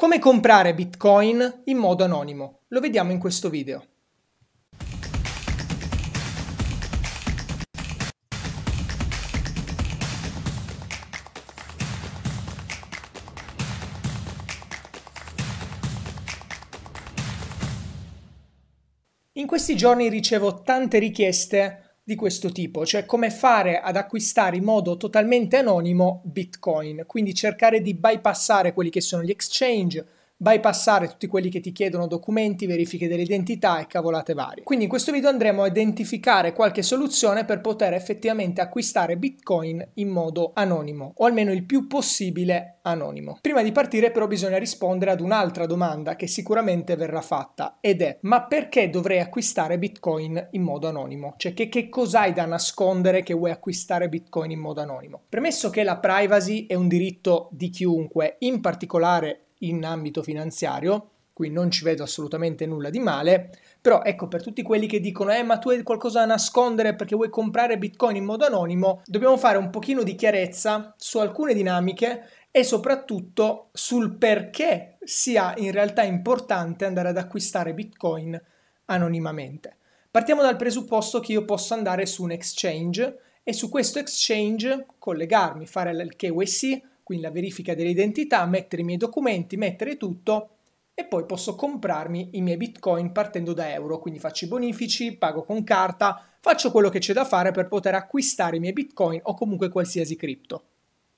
Come comprare Bitcoin in modo anonimo? Lo vediamo in questo video. In questi giorni ricevo tante richieste di questo tipo, cioè come fare ad acquistare in modo totalmente anonimo Bitcoin, quindi cercare di bypassare quelli che sono gli exchange, bypassare tutti quelli che ti chiedono documenti, verifiche dell'identità e cavolate varie. Quindi in questo video andremo a identificare qualche soluzione per poter effettivamente acquistare Bitcoin in modo anonimo, o almeno il più possibile anonimo. Prima di partire però bisogna rispondere ad un'altra domanda che sicuramente verrà fatta ed è ma perché dovrei acquistare Bitcoin in modo anonimo? Cioè che, che cos'hai da nascondere che vuoi acquistare Bitcoin in modo anonimo? Premesso che la privacy è un diritto di chiunque, in particolare in ambito finanziario, qui non ci vedo assolutamente nulla di male, però ecco per tutti quelli che dicono eh ma tu hai qualcosa da nascondere perché vuoi comprare bitcoin in modo anonimo, dobbiamo fare un pochino di chiarezza su alcune dinamiche e soprattutto sul perché sia in realtà importante andare ad acquistare bitcoin anonimamente. Partiamo dal presupposto che io posso andare su un exchange e su questo exchange collegarmi, fare il KYC, quindi la verifica dell'identità, mettere i miei documenti, mettere tutto e poi posso comprarmi i miei bitcoin partendo da euro, quindi faccio i bonifici, pago con carta, faccio quello che c'è da fare per poter acquistare i miei bitcoin o comunque qualsiasi cripto.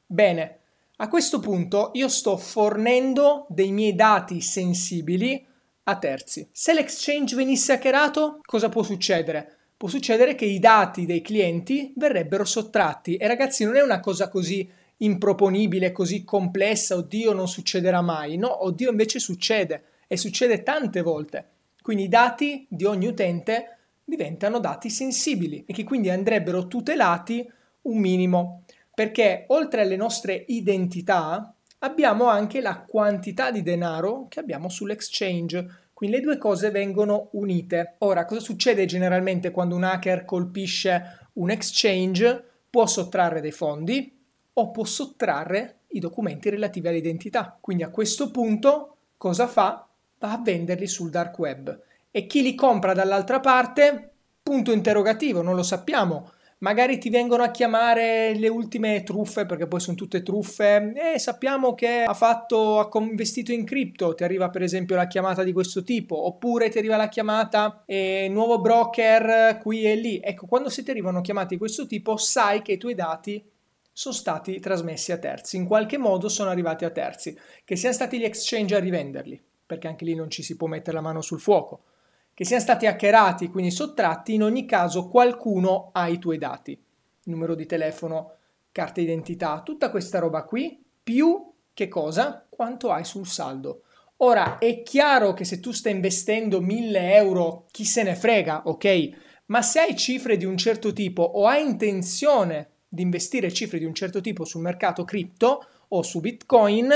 Bene, a questo punto io sto fornendo dei miei dati sensibili a terzi. Se l'exchange venisse hackerato, cosa può succedere? Può succedere che i dati dei clienti verrebbero sottratti e ragazzi non è una cosa così improponibile, così complessa, oddio non succederà mai. No, oddio invece succede e succede tante volte. Quindi i dati di ogni utente diventano dati sensibili e che quindi andrebbero tutelati un minimo, perché oltre alle nostre identità abbiamo anche la quantità di denaro che abbiamo sull'exchange. Quindi le due cose vengono unite. Ora, cosa succede generalmente quando un hacker colpisce un exchange? Può sottrarre dei fondi, o può sottrarre i documenti relativi all'identità. Quindi a questo punto cosa fa? Va a venderli sul dark web. E chi li compra dall'altra parte? Punto interrogativo, non lo sappiamo. Magari ti vengono a chiamare le ultime truffe, perché poi sono tutte truffe. E eh, sappiamo che ha fatto, ha investito in cripto, ti arriva per esempio la chiamata di questo tipo, oppure ti arriva la chiamata e eh, nuovo broker qui e lì. Ecco, quando se ti arrivano chiamate di questo tipo, sai che i tuoi dati sono stati trasmessi a terzi, in qualche modo sono arrivati a terzi, che siano stati gli exchange a rivenderli, perché anche lì non ci si può mettere la mano sul fuoco, che siano stati hackerati, quindi sottratti, in ogni caso qualcuno ha i tuoi dati, numero di telefono, carta d'identità, tutta questa roba qui, più che cosa? Quanto hai sul saldo. Ora, è chiaro che se tu stai investendo 1000 euro, chi se ne frega, ok? Ma se hai cifre di un certo tipo o hai intenzione di investire cifre di un certo tipo sul mercato cripto o su Bitcoin,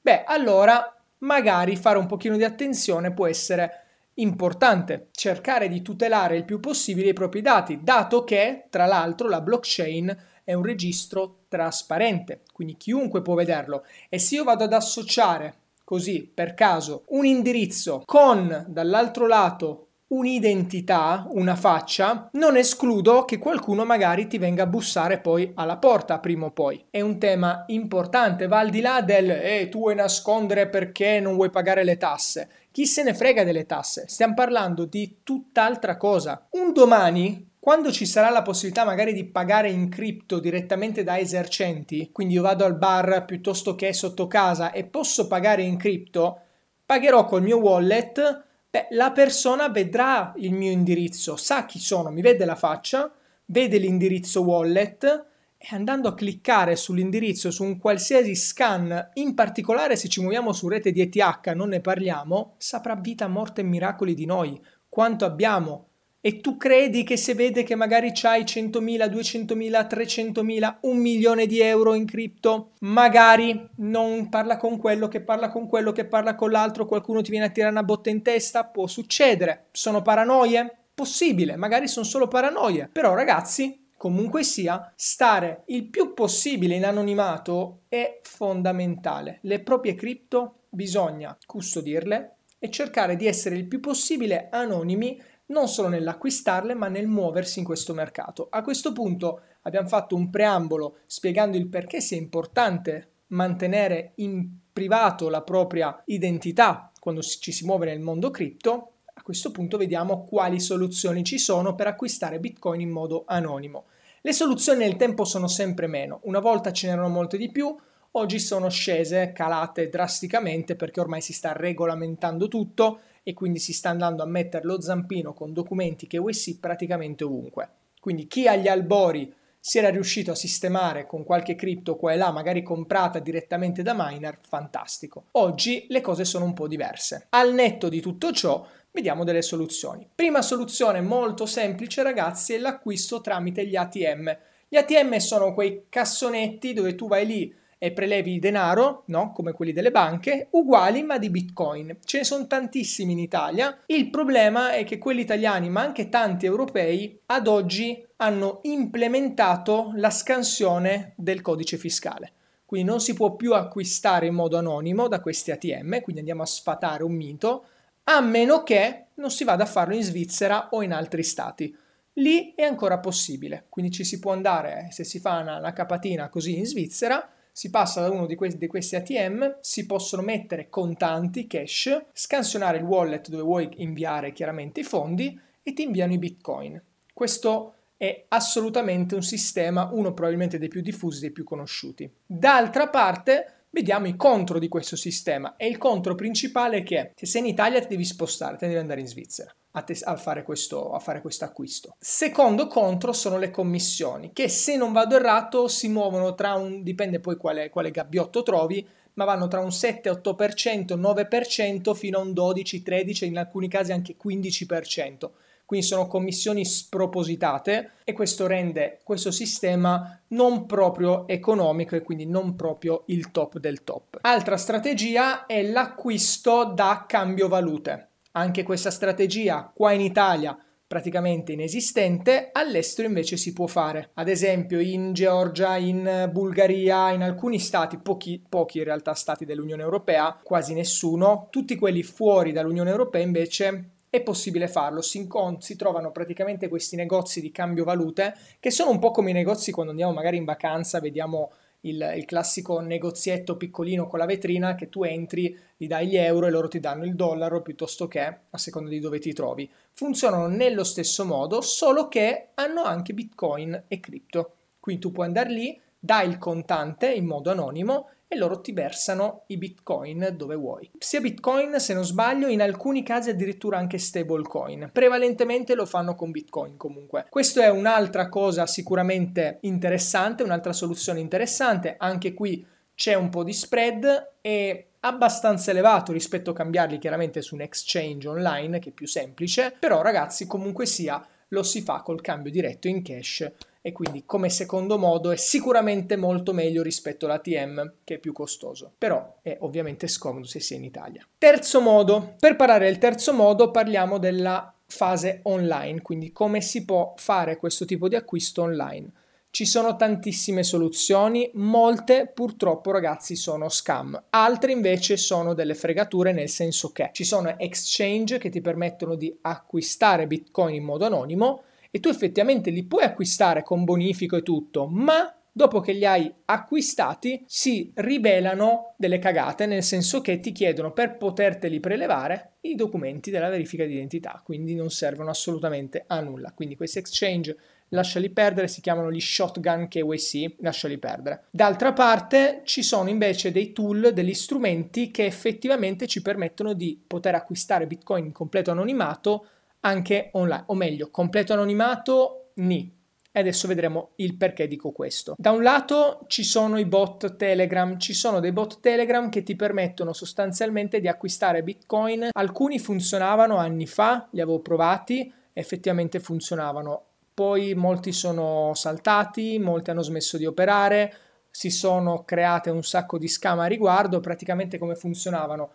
beh, allora magari fare un pochino di attenzione può essere importante. Cercare di tutelare il più possibile i propri dati, dato che, tra l'altro, la blockchain è un registro trasparente, quindi chiunque può vederlo. E se io vado ad associare così per caso un indirizzo con dall'altro lato un'identità, una faccia, non escludo che qualcuno magari ti venga a bussare poi alla porta prima o poi. È un tema importante, va al di là del eh, tu vuoi nascondere perché non vuoi pagare le tasse. Chi se ne frega delle tasse? Stiamo parlando di tutt'altra cosa. Un domani quando ci sarà la possibilità magari di pagare in cripto direttamente da esercenti, quindi io vado al bar piuttosto che sotto casa e posso pagare in cripto, pagherò col mio wallet Beh, la persona vedrà il mio indirizzo, sa chi sono, mi vede la faccia, vede l'indirizzo wallet e andando a cliccare sull'indirizzo su un qualsiasi scan, in particolare se ci muoviamo su rete di ETH, non ne parliamo, saprà vita, morte e miracoli di noi, quanto abbiamo e tu credi che se vede che magari c'hai 100.000, 200.000, 300.000, un milione di euro in cripto, magari non parla con quello che parla con quello che parla con l'altro, qualcuno ti viene a tirare una botta in testa, può succedere. Sono paranoie? Possibile, magari sono solo paranoie. Però ragazzi, comunque sia, stare il più possibile in anonimato è fondamentale. Le proprie cripto bisogna custodirle e cercare di essere il più possibile anonimi non solo nell'acquistarle ma nel muoversi in questo mercato. A questo punto abbiamo fatto un preambolo spiegando il perché sia importante mantenere in privato la propria identità quando ci si muove nel mondo cripto. A questo punto vediamo quali soluzioni ci sono per acquistare Bitcoin in modo anonimo. Le soluzioni nel tempo sono sempre meno, una volta ce n'erano molte di più, oggi sono scese, calate drasticamente perché ormai si sta regolamentando tutto e quindi si sta andando a mettere lo zampino con documenti che USC praticamente ovunque. Quindi chi agli albori si era riuscito a sistemare con qualche cripto qua e là, magari comprata direttamente da miner, fantastico. Oggi le cose sono un po' diverse. Al netto di tutto ciò, vediamo delle soluzioni. Prima soluzione molto semplice, ragazzi, è l'acquisto tramite gli ATM. Gli ATM sono quei cassonetti dove tu vai lì eh, prelevi di denaro, no? come quelli delle banche, uguali ma di bitcoin. Ce ne sono tantissimi in Italia. Il problema è che quelli italiani, ma anche tanti europei, ad oggi hanno implementato la scansione del codice fiscale quindi non si può più acquistare in modo anonimo da questi ATM, quindi andiamo a sfatare un mito, a meno che non si vada a farlo in Svizzera o in altri stati. Lì è ancora possibile, quindi ci si può andare, eh, se si fa una, una capatina così in Svizzera, si passa da uno di questi, di questi ATM, si possono mettere contanti, cash, scansionare il wallet dove vuoi inviare chiaramente i fondi e ti inviano i bitcoin. Questo è assolutamente un sistema, uno probabilmente dei più diffusi, dei più conosciuti. D'altra parte, vediamo i contro di questo sistema e il contro principale è che se sei in Italia ti devi spostare, te devi andare in Svizzera a, te- a, fare questo, acquisto. Secondo contro sono le commissioni, che se non vado errato si muovono tra un, dipende poi quale, quale gabbiotto trovi, ma vanno tra un 7-8%, 9% fino a un 12-13%, in alcuni casi anche 15%. Quindi sono commissioni spropositate e questo rende questo sistema non proprio economico e quindi non proprio il top del top. Altra strategia è l'acquisto da cambio valute. Anche questa strategia qua in Italia praticamente inesistente, all'estero invece si può fare. Ad esempio in Georgia, in Bulgaria, in alcuni stati, pochi, pochi in realtà stati dell'Unione Europea, quasi nessuno, tutti quelli fuori dall'Unione Europea invece è possibile farlo. Si, incont- si, trovano praticamente questi negozi di cambio valute che sono un po' come i negozi quando andiamo magari in vacanza, vediamo il, il, classico negozietto piccolino con la vetrina che tu entri, gli dai gli euro e loro ti danno il dollaro piuttosto che a seconda di dove ti trovi. Funzionano nello stesso modo, solo che hanno anche bitcoin e cripto. Quindi tu puoi andare lì, dai il contante in modo anonimo e loro ti versano i bitcoin dove vuoi. Sia bitcoin, se non sbaglio, in alcuni casi addirittura anche stablecoin. Prevalentemente lo fanno con bitcoin comunque. Questa è un'altra cosa sicuramente interessante, un'altra soluzione interessante. Anche qui c'è un po' di spread e abbastanza elevato rispetto a cambiarli chiaramente su un exchange online che è più semplice, però ragazzi comunque sia lo si fa col cambio diretto in cash e quindi come secondo modo è sicuramente molto meglio rispetto all'ATM che è più costoso, però è ovviamente scomodo se si è in Italia. Terzo modo, per parlare del terzo modo parliamo della fase online, quindi come si può fare questo tipo di acquisto online. Ci sono tantissime soluzioni, molte purtroppo ragazzi sono scam, altre invece sono delle fregature nel senso che ci sono exchange che ti permettono di acquistare bitcoin in modo anonimo, e tu effettivamente li puoi acquistare con bonifico e tutto, ma dopo che li hai acquistati si rivelano delle cagate, nel senso che ti chiedono per poterteli prelevare i documenti della verifica di identità, quindi non servono assolutamente a nulla. Quindi questi exchange lasciali perdere, si chiamano gli shotgun KYC, lasciali perdere. D'altra parte ci sono invece dei tool, degli strumenti che effettivamente ci permettono di poter acquistare Bitcoin in completo anonimato anche online, o meglio, completo anonimato, ni. E adesso vedremo il perché dico questo. Da un lato ci sono i bot Telegram, ci sono dei bot Telegram che ti permettono sostanzialmente di acquistare Bitcoin. Alcuni funzionavano anni fa, li avevo provati, effettivamente funzionavano. Poi molti sono saltati, molti hanno smesso di operare, si sono create un sacco di scam a riguardo, praticamente come funzionavano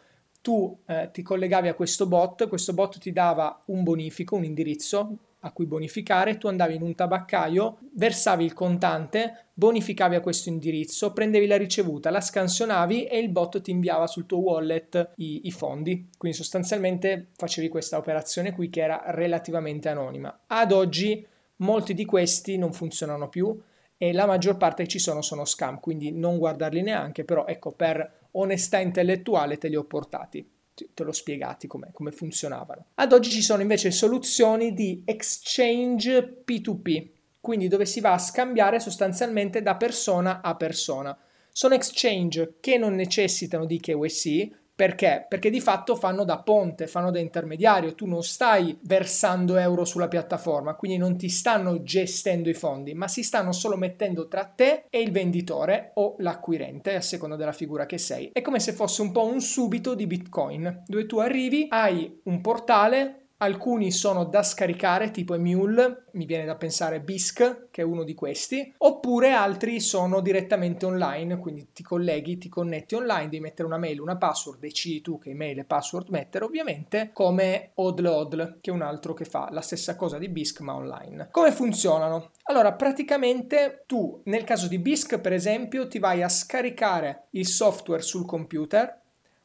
tu eh, ti collegavi a questo bot, questo bot ti dava un bonifico, un indirizzo a cui bonificare, tu andavi in un tabaccaio, versavi il contante, bonificavi a questo indirizzo, prendevi la ricevuta, la scansionavi e il bot ti inviava sul tuo wallet i, i fondi. Quindi sostanzialmente facevi questa operazione qui che era relativamente anonima. Ad oggi molti di questi non funzionano più e la maggior parte che ci sono sono scam, quindi non guardarli neanche, però ecco per onestà intellettuale te li ho portati te l'ho spiegati come, come funzionavano. Ad oggi ci sono invece soluzioni di exchange P2P, quindi dove si va a scambiare sostanzialmente da persona a persona. Sono exchange che non necessitano di KYC, perché? Perché di fatto fanno da ponte, fanno da intermediario, tu non stai versando euro sulla piattaforma, quindi non ti stanno gestendo i fondi, ma si stanno solo mettendo tra te e il venditore o l'acquirente, a seconda della figura che sei. È come se fosse un po' un subito di Bitcoin, dove tu arrivi, hai un portale, Alcuni sono da scaricare, tipo Emule, mi viene da pensare BISC, che è uno di questi, oppure altri sono direttamente online, quindi ti colleghi, ti connetti online, devi mettere una mail, una password, decidi tu che email e password mettere, ovviamente, come Odl Odl, che è un altro che fa la stessa cosa di BISC ma online. Come funzionano? Allora, praticamente tu, nel caso di BISC, per esempio, ti vai a scaricare il software sul computer,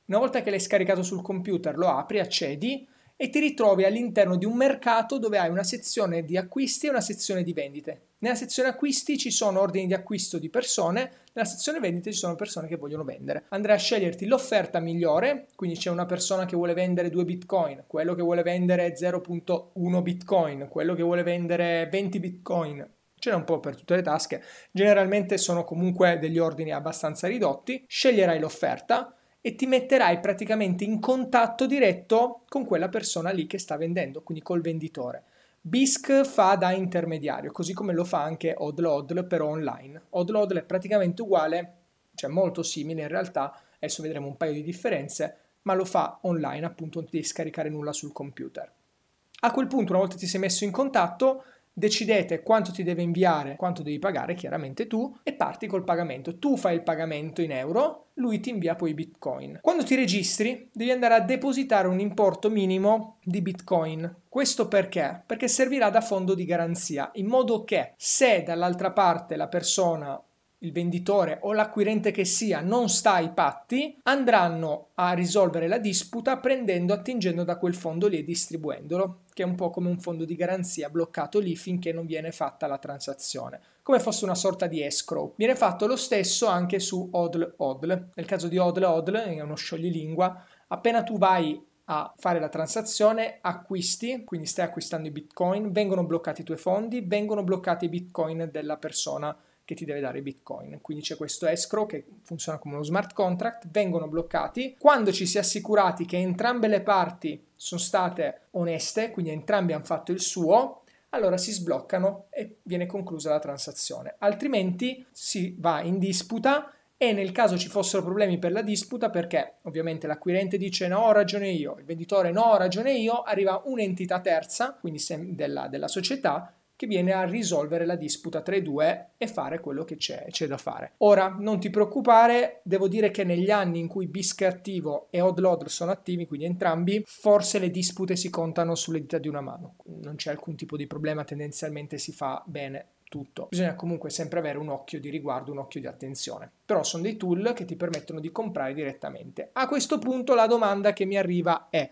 una volta che l'hai scaricato sul computer lo apri, accedi, e ti ritrovi all'interno di un mercato dove hai una sezione di acquisti e una sezione di vendite. Nella sezione acquisti ci sono ordini di acquisto di persone, nella sezione vendite ci sono persone che vogliono vendere. Andrai a sceglierti l'offerta migliore, quindi c'è una persona che vuole vendere 2 bitcoin, quello che vuole vendere 0.1 bitcoin, quello che vuole vendere 20 bitcoin. Ce n'è un po' per tutte le tasche, generalmente sono comunque degli ordini abbastanza ridotti. Sceglierai l'offerta, e ti metterai praticamente in contatto diretto con quella persona lì che sta vendendo, quindi col venditore. BISC fa da intermediario, così come lo fa anche Odl Odl però online. Odl Odl è praticamente uguale, cioè molto simile in realtà, adesso vedremo un paio di differenze, ma lo fa online, appunto non ti devi scaricare nulla sul computer. A quel punto, una volta ti sei messo in contatto, decidete quanto ti deve inviare, quanto devi pagare, chiaramente tu, e parti col pagamento. Tu fai il pagamento in euro, lui ti invia poi bitcoin. Quando ti registri devi andare a depositare un importo minimo di bitcoin. Questo perché? Perché servirà da fondo di garanzia, in modo che se dall'altra parte la persona il venditore o l'acquirente che sia non sta ai patti, andranno a risolvere la disputa prendendo, attingendo da quel fondo lì e distribuendolo, che è un po' come un fondo di garanzia bloccato lì finché non viene fatta la transazione, come fosse una sorta di escrow. Viene fatto lo stesso anche su ODL ODL. Nel caso di ODL ODL è uno scioglilingua, appena tu vai a fare la transazione, acquisti, quindi stai acquistando i bitcoin, vengono bloccati i tuoi fondi, vengono bloccati i bitcoin della persona che ti deve dare Bitcoin. Quindi c'è questo escrow che funziona come uno smart contract, vengono bloccati. Quando ci si è assicurati che entrambe le parti sono state oneste, quindi entrambi hanno fatto il suo, allora si sbloccano e viene conclusa la transazione. Altrimenti si va in disputa e nel caso ci fossero problemi per la disputa, perché ovviamente l'acquirente dice no, ho ragione io, il venditore no, ho ragione io, arriva un'entità terza, quindi della, della società, che viene a risolvere la disputa tra i due e fare quello che c'è, c'è da fare. Ora, non ti preoccupare, devo dire che negli anni in cui Bisk è attivo e Odlodr sono attivi, quindi entrambi, forse le dispute si contano sulle dita di una mano. Non c'è alcun tipo di problema, tendenzialmente si fa bene tutto. Bisogna comunque sempre avere un occhio di riguardo, un occhio di attenzione. Però sono dei tool che ti permettono di comprare direttamente. A questo punto la domanda che mi arriva è: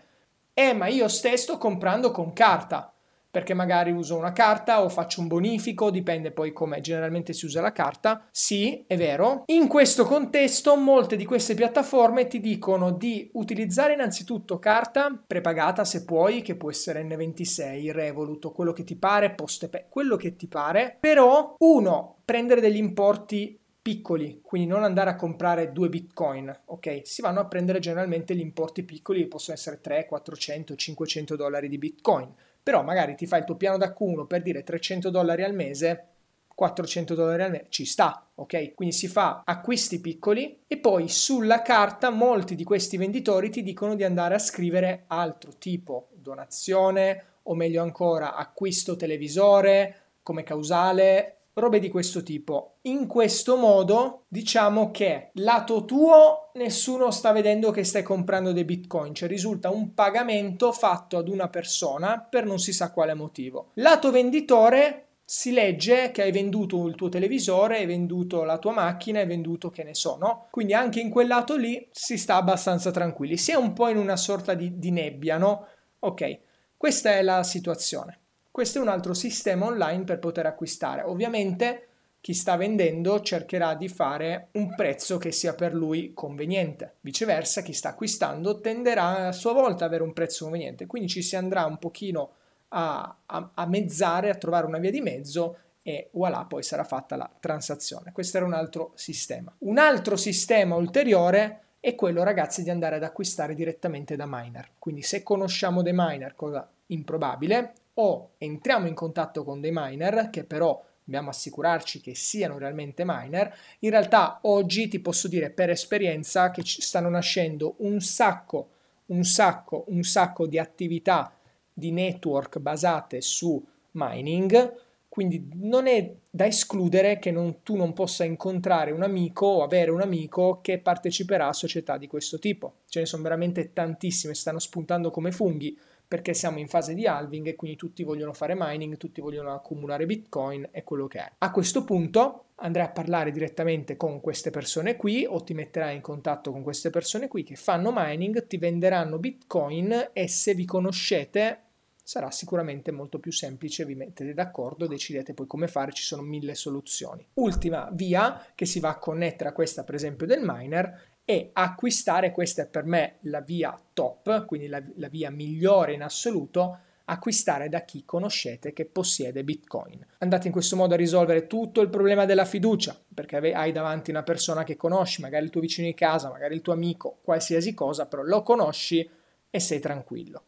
"Eh, ma io stesso comprando con carta, perché magari uso una carta o faccio un bonifico, dipende poi come generalmente si usa la carta. Sì, è vero. In questo contesto molte di queste piattaforme ti dicono di utilizzare innanzitutto carta prepagata se puoi, che può essere N26, Revolut o quello che ti pare, Postepe, quello che ti pare, però uno, prendere degli importi Piccoli, quindi non andare a comprare due bitcoin, ok? Si vanno a prendere generalmente gli importi piccoli, che possono essere 3, 400, 500 dollari di bitcoin però magari ti fai il tuo piano d'accumulo per dire 300 dollari al mese 400 dollari al mese ci sta, ok? Quindi si fa acquisti piccoli e poi sulla carta molti di questi venditori ti dicono di andare a scrivere altro tipo donazione o meglio ancora acquisto televisore come causale robe di questo tipo. In questo modo diciamo che lato tuo nessuno sta vedendo che stai comprando dei bitcoin, cioè risulta un pagamento fatto ad una persona per non si sa quale motivo. Lato venditore si legge che hai venduto il tuo televisore, hai venduto la tua macchina, hai venduto che ne so, no? Quindi anche in quel lato lì si sta abbastanza tranquilli, si è un po' in una sorta di, di nebbia, no? Ok, questa è la situazione. Questo è un altro sistema online per poter acquistare. Ovviamente chi sta vendendo cercherà di fare un prezzo che sia per lui conveniente. Viceversa, chi sta acquistando tenderà a sua volta ad avere un prezzo conveniente. Quindi ci si andrà un pochino a, a, a mezzare, a trovare una via di mezzo e voilà, poi sarà fatta la transazione. Questo era un altro sistema. Un altro sistema ulteriore è quello, ragazzi, di andare ad acquistare direttamente da miner. Quindi se conosciamo dei miner, cosa improbabile, o entriamo in contatto con dei miner che però dobbiamo assicurarci che siano realmente miner. In realtà oggi ti posso dire per esperienza che ci stanno nascendo un sacco, un sacco, un sacco di attività di network basate su mining, quindi non è da escludere che non, tu non possa incontrare un amico o avere un amico che parteciperà a società di questo tipo. Ce ne sono veramente tantissime, stanno spuntando come funghi perché siamo in fase di halving e quindi tutti vogliono fare mining, tutti vogliono accumulare bitcoin e quello che è. A questo punto andrai a parlare direttamente con queste persone qui o ti metterai in contatto con queste persone qui che fanno mining, ti venderanno bitcoin e se vi conoscete sarà sicuramente molto più semplice, vi mettete d'accordo, decidete poi come fare, ci sono mille soluzioni. Ultima via che si va a connettere a questa per esempio del miner e acquistare, questa è per me la via top, quindi la, la via migliore in assoluto, acquistare da chi conoscete che possiede Bitcoin. Andate in questo modo a risolvere tutto il problema della fiducia, perché hai davanti una persona che conosci, magari il tuo vicino di casa, magari il tuo amico, qualsiasi cosa, però lo conosci e sei tranquillo.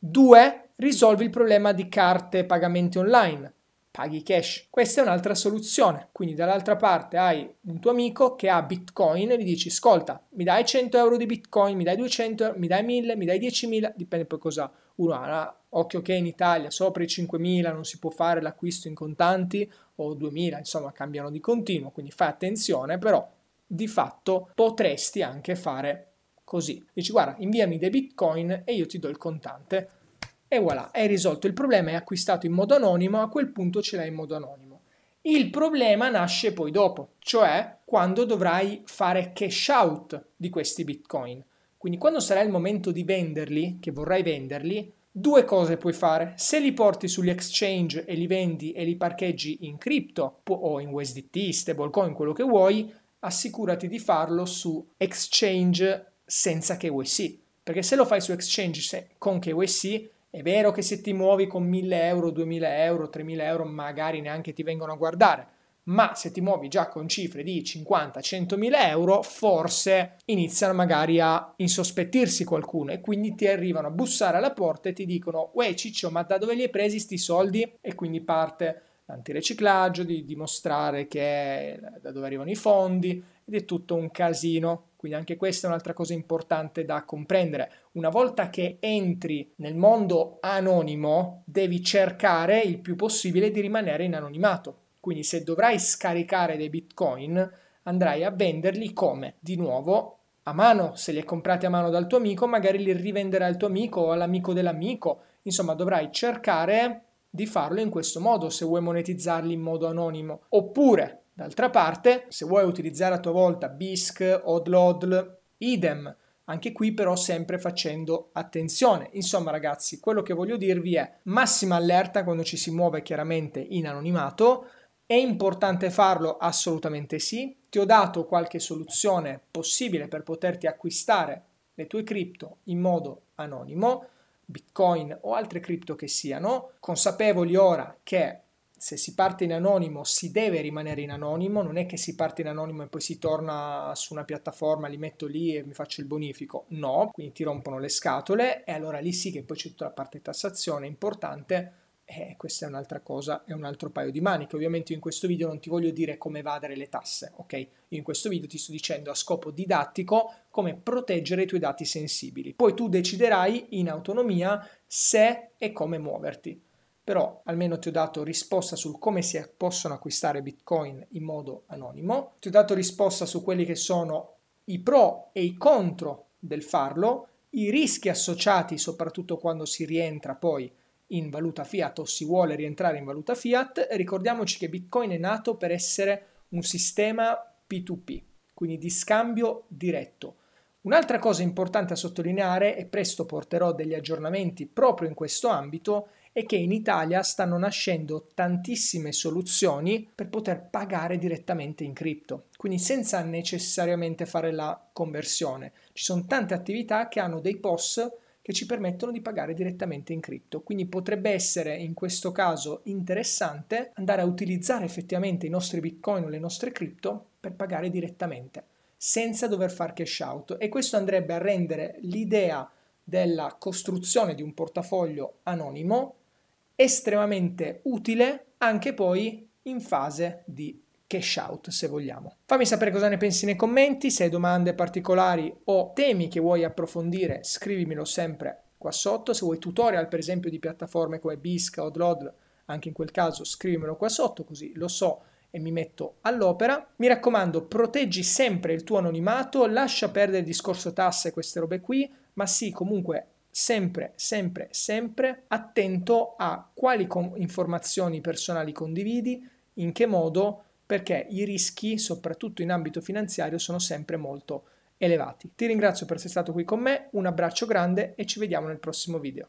2. Risolvi il problema di carte e pagamenti online paghi cash. Questa è un'altra soluzione. Quindi dall'altra parte hai un tuo amico che ha bitcoin e gli dici ascolta, mi dai 100 euro di bitcoin, mi dai 200, mi dai 1000, mi dai 10.000, dipende poi cosa uno ha. Occhio che in Italia sopra i 5.000 non si può fare l'acquisto in contanti o 2.000, insomma cambiano di continuo, quindi fai attenzione, però di fatto potresti anche fare così. Dici guarda, inviami dei bitcoin e io ti do il contante e voilà, hai risolto il problema, è acquistato in modo anonimo, a quel punto ce l'hai in modo anonimo. Il problema nasce poi dopo, cioè quando dovrai fare cash out di questi bitcoin. Quindi quando sarà il momento di venderli, che vorrai venderli, due cose puoi fare. Se li porti sugli exchange e li vendi e li parcheggi in cripto o in USDT, stablecoin, quello che vuoi, assicurati di farlo su exchange senza KYC. Perché se lo fai su exchange con KYC è vero che se ti muovi con 1000 euro, 2000 euro, 3000 euro magari neanche ti vengono a guardare, ma se ti muovi già con cifre di 50, 100 mila euro, forse iniziano magari a insospettirsi qualcuno e quindi ti arrivano a bussare alla porta e ti dicono «Uè Ciccio, ma da dove li hai presi sti soldi?» e quindi parte l'antiriciclaggio, di dimostrare che da dove arrivano i fondi ed è tutto un casino. Quindi anche questa è un'altra cosa importante da comprendere. Una volta che entri nel mondo anonimo, devi cercare il più possibile di rimanere in anonimato. Quindi se dovrai scaricare dei bitcoin, andrai a venderli come? Di nuovo a mano, se li hai comprati a mano dal tuo amico, magari li rivenderai al tuo amico o all'amico dell'amico. Insomma, dovrai cercare di farlo in questo modo se vuoi monetizzarli in modo anonimo. Oppure D'altra parte, se vuoi utilizzare a tua volta BISC, ODL, idem, anche qui però sempre facendo attenzione. Insomma ragazzi, quello che voglio dirvi è massima allerta quando ci si muove chiaramente in anonimato. È importante farlo? Assolutamente sì. Ti ho dato qualche soluzione possibile per poterti acquistare le tue cripto in modo anonimo, bitcoin o altre cripto che siano, consapevoli ora che se si parte in anonimo si deve rimanere in anonimo, non è che si parte in anonimo e poi si torna su una piattaforma, li metto lì e mi faccio il bonifico, no, quindi ti rompono le scatole e allora lì sì che poi c'è tutta la parte tassazione importante. Eh, questa è un'altra cosa, è un altro paio di maniche. Ovviamente io in questo video non ti voglio dire come evadere le tasse, ok? Io in questo video ti sto dicendo a scopo didattico come proteggere i tuoi dati sensibili. Poi tu deciderai in autonomia se e come muoverti però almeno ti ho dato risposta sul come si possono acquistare bitcoin in modo anonimo, ti ho dato risposta su quelli che sono i pro e i contro del farlo, i rischi associati soprattutto quando si rientra poi in valuta fiat o si vuole rientrare in valuta fiat, ricordiamoci che bitcoin è nato per essere un sistema P2P, quindi di scambio diretto. Un'altra cosa importante a sottolineare, e presto porterò degli aggiornamenti proprio in questo ambito, è è che in Italia stanno nascendo tantissime soluzioni per poter pagare direttamente in cripto, quindi senza necessariamente fare la conversione. Ci sono tante attività che hanno dei POS che ci permettono di pagare direttamente in cripto. Quindi potrebbe essere in questo caso interessante andare a utilizzare effettivamente i nostri bitcoin o le nostre cripto per pagare direttamente senza dover far cash out e questo andrebbe a rendere l'idea della costruzione di un portafoglio anonimo estremamente utile anche poi in fase di cash out se vogliamo. Fammi sapere cosa ne pensi nei commenti, se hai domande particolari o temi che vuoi approfondire scrivimelo sempre qua sotto, se vuoi tutorial per esempio di piattaforme come BISC o Dlodl anche in quel caso scrivimelo qua sotto così lo so e mi metto all'opera. Mi raccomando, proteggi sempre il tuo anonimato, lascia perdere il discorso tasse e queste robe qui, ma sì, comunque sempre, sempre, sempre attento a quali com- informazioni personali condividi, in che modo, perché i rischi, soprattutto in ambito finanziario, sono sempre molto elevati. Ti ringrazio per essere stato qui con me, un abbraccio grande e ci vediamo nel prossimo video.